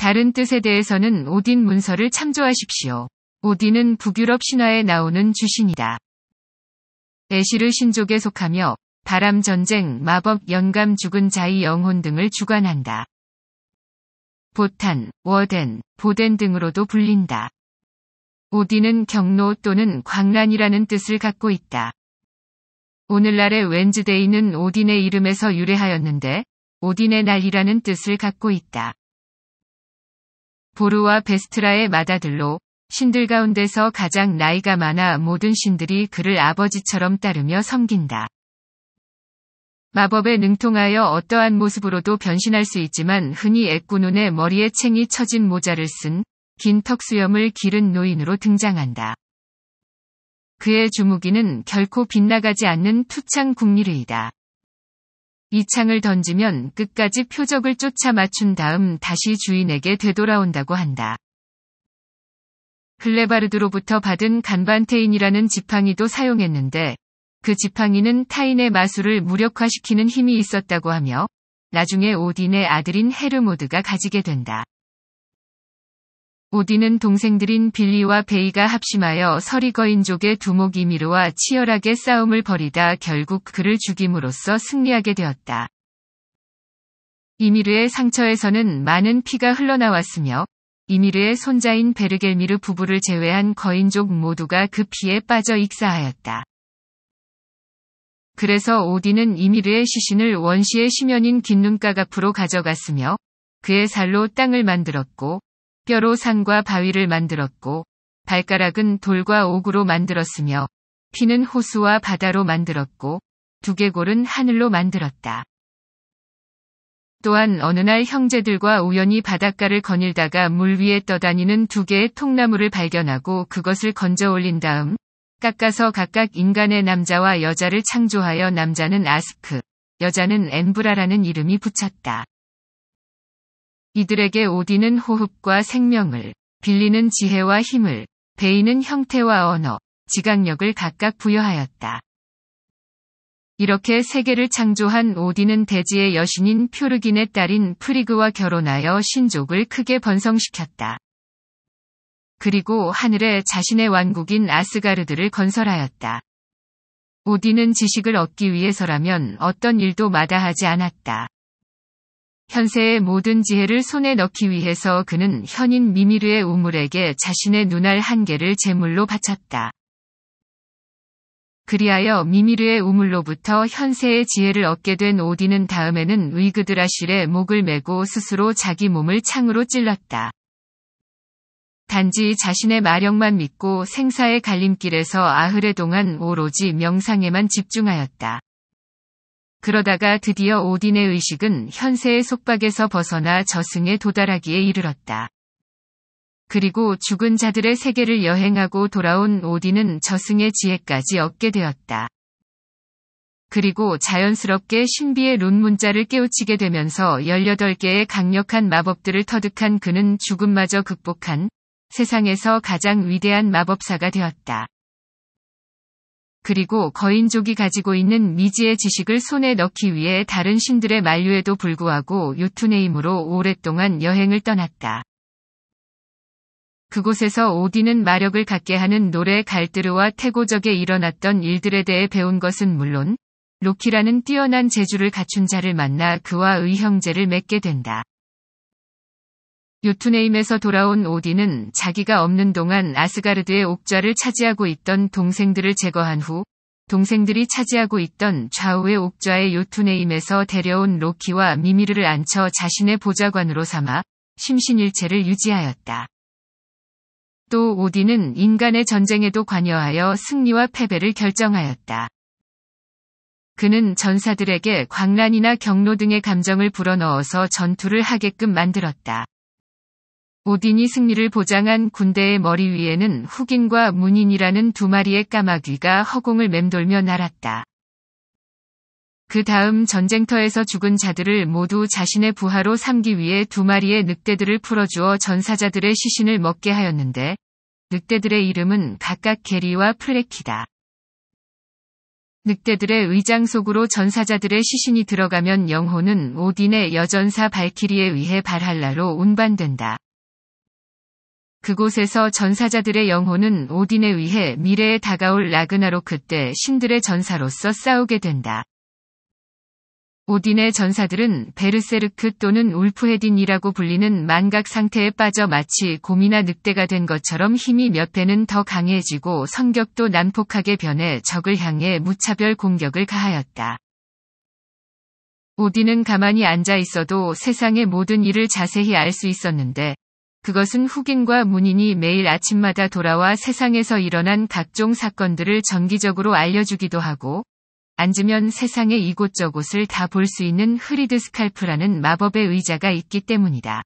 다른 뜻에 대해서는 오딘 문서를 참조하십시오. 오딘은 북유럽 신화에 나오는 주신이다. 에시르 신족에 속하며 바람 전쟁, 마법, 영감 죽은 자의 영혼 등을 주관한다. 보탄, 워덴, 보덴 등으로도 불린다. 오딘은 경로 또는 광란이라는 뜻을 갖고 있다. 오늘날의 웬즈데이는 오딘의 이름에서 유래하였는데 오딘의 날이라는 뜻을 갖고 있다. 보루와 베스트라의 마다들로 신들 가운데서 가장 나이가 많아 모든 신들이 그를 아버지처럼 따르며 섬긴다. 마법에 능통하여 어떠한 모습으로도 변신할 수 있지만 흔히 애꾸눈에 머리에 챙이 처진 모자를 쓴 긴 턱수염을 기른 노인으로 등장한다. 그의 주무기는 결코 빗나가지 않는 투창 국리이다 이 창을 던지면 끝까지 표적을 쫓아 맞춘 다음 다시 주인에게 되돌아온다고 한다. 글레바르드로부터 받은 간반테인이라는 지팡이도 사용했는데 그 지팡이는 타인의 마술을 무력화시키는 힘이 있었다고 하며 나중에 오딘의 아들인 헤르모드가 가지게 된다. 우디는 동생들인 빌리와 베이가 합심하여 서리거인족의 두목 이미르와 치열하게 싸움을 벌이다 결국 그를 죽임으로써 승리하게 되었다. 이미르의 상처에서는 많은 피가 흘러나왔으며 이미르의 손자인 베르겔미르 부부를 제외한 거인족 모두가 그 피에 빠져 익사하였다. 그래서 오디는 이미르의 시신을 원시의 심연인 긴눈가 앞으로 가져갔으며 그의 살로 땅을 만들었고 뼈로 산과 바위를 만들었고 발가락은 돌과 옥으로 만들었으며 피는 호수와 바다로 만들었고 두개골은 하늘로 만들었다. 또한 어느 날 형제들과 우연히 바닷가를 거닐다가 물 위에 떠다니는 두 개의 통나무를 발견하고 그것을 건져 올린 다음 깎아서 각각 인간의 남자와 여자를 창조하여 남자는 아스크, 여자는 엠브라라는 이름이 붙였다. 이들에게 오디는 호흡과 생명을, 빌리는 지혜와 힘을, 베이는 형태와 언어, 지각력을 각각 부여하였다. 이렇게 세계를 창조한 오디는 대지의 여신인 표르긴의 딸인 프리그와 결혼하여 신족을 크게 번성시켰다. 그리고 하늘에 자신의 왕국인 아스가르드를 건설하였다. 오디는 지식을 얻기 위해서라면 어떤 일도 마다하지 않았다. 현세의 모든 지혜를 손에 넣기 위해서 그는 현인 미미르의 우물에게 자신의 눈알 한 개를 제물로 바쳤다. 그리하여 미미르의 우물로부터 현세의 지혜를 얻게 된 오디는 다음에는 위그드라실의 목을 메고 스스로 자기 몸을 창으로 찔렀다. 단지 자신의 마력만 믿고 생사의 갈림길에서 아흐레 동안 오로지 명상에만 집중하였다. 그러다가 드디어 오딘의 의식은 현세의 속박에서 벗어나 저승에 도달하기에 이르렀다. 그리고 죽은 자들의 세계를 여행하고 돌아온 오딘은 저승의 지혜까지 얻게 되었다. 그리고 자연스럽게 신비의 룬 문자를 깨우치게 되면서 18개의 강력한 마법들을 터득한 그는 죽음마저 극복한 세상에서 가장 위대한 마법사가 되었다. 그리고 거인족이 가지고 있는 미지의 지식을 손에 넣기 위해 다른 신들의 만류에도 불구하고 요투네임으로 오랫동안 여행을 떠났다. 그곳에서 오디는 마력을 갖게 하는 노래 갈드르와 태고적에 일어났던 일들에 대해 배운 것은 물론 로키라는 뛰어난 재주를 갖춘 자를 만나 그와 의형제를 맺게 된다. 요투네임에서 돌아온 오딘은 자기가 없는 동안 아스가르드의 옥좌를 차지하고 있던 동생들을 제거한 후 동생들이 차지하고 있던 좌우의 옥좌의 요투네임에서 데려온 로키와 미미르를 앉혀 자신의 보좌관으로 삼아 심신일체를 유지하였다. 또 오딘은 인간의 전쟁에도 관여하여 승리와 패배를 결정하였다. 그는 전사들에게 광란이나 경로 등의 감정을 불어넣어서 전투를 하게끔 만들었다. 오딘이 승리를 보장한 군대의 머리 위에는 흑인과 문인이라는 두 마리의 까마귀가 허공을 맴돌며 날았다. 그 다음 전쟁터에서 죽은 자들을 모두 자신의 부하로 삼기 위해 두 마리의 늑대들을 풀어주어 전사자들의 시신을 먹게 하였는데, 늑대들의 이름은 각각 게리와 플레키다. 늑대들의 의장 속으로 전사자들의 시신이 들어가면 영혼은 오딘의 여전사 발키리에 의해 발할라로 운반된다. 그곳에서 전사자들의 영혼은 오딘에 의해 미래에 다가올 라그나로크 때 신들의 전사로서 싸우게 된다. 오딘의 전사들은 베르세르크 또는 울프헤딘이라고 불리는 망각 상태에 빠져 마치 곰이나 늑대가 된 것처럼 힘이 몇 배는 더 강해지고 성격도 난폭하게 변해 적을 향해 무차별 공격을 가하였다. 오딘은 가만히 앉아 있어도 세상의 모든 일을 자세히 알 수 있었는데 그것은 흑인과 문인이 매일 아침마다 돌아와 세상에서 일어난 각종 사건들을 정기적으로 알려주기도 하고, 앉으면 세상의 이곳저곳을 다 볼 수 있는 흐리드 스칼프라는 마법의 의자가 있기 때문이다.